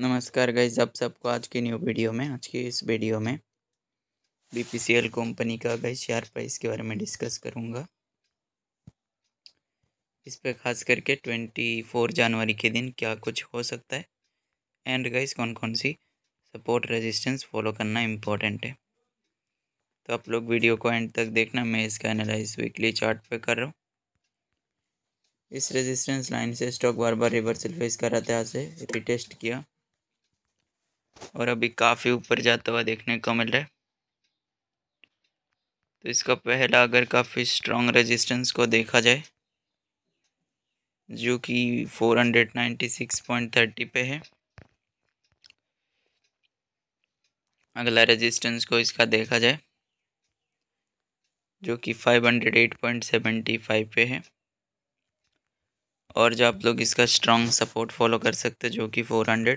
नमस्कार गाइज आप सबको आज की न्यू वीडियो में आज की इस वीडियो में बीपीसीएल कंपनी का गई शेयर प्राइस के बारे में डिस्कस करूंगा इस पर खास करके ट्वेंटी फोर जनवरी के दिन क्या कुछ हो सकता है एंड गाइज कौन कौन सी सपोर्ट रेजिस्टेंस फॉलो करना इम्पोर्टेंट है तो आप लोग वीडियो को एंड तक देखना मैं इसका एनालाइज वीकली चार्ट पे कर रहा हूँ इस रेजिस्टेंस लाइन से स्टॉक बार बार रिवर्सल फेस कराते हैं आज से रिटेस्ट किया और अभी काफ़ी ऊपर जाता हुआ देखने को मिल रहा है तो इसका पहला अगर काफ़ी स्ट्रांग रेजिस्टेंस को देखा जाए जो कि 496.30 पे है अगला रेजिस्टेंस को इसका देखा जाए जो कि 508.75 पे है और जो आप लोग इसका स्ट्रॉन्ग सपोर्ट फॉलो कर सकते जो कि 400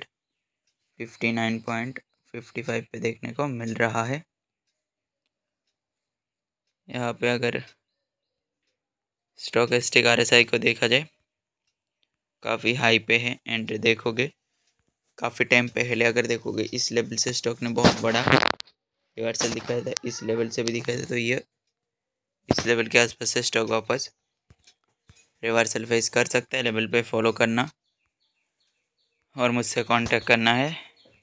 fifty nine point fifty five पे देखने को मिल रहा है यहाँ पे अगर स्टॉक एस्टिक आर को देखा जाए काफ़ी हाई पे है एंड देखोगे काफ़ी टाइम पहले अगर देखोगे इस लेवल से स्टॉक ने बहुत बड़ा रिवर्सल दिखाया था इस लेवल से भी दिखाया था तो ये इस लेवल के आसपास से स्टॉक वापस रिवर्सल फेस कर सकता है लेवल पे फॉलो करना और मुझसे कांटेक्ट करना है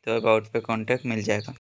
तो अकाउंट पे कॉन्टैक्ट मिल जाएगा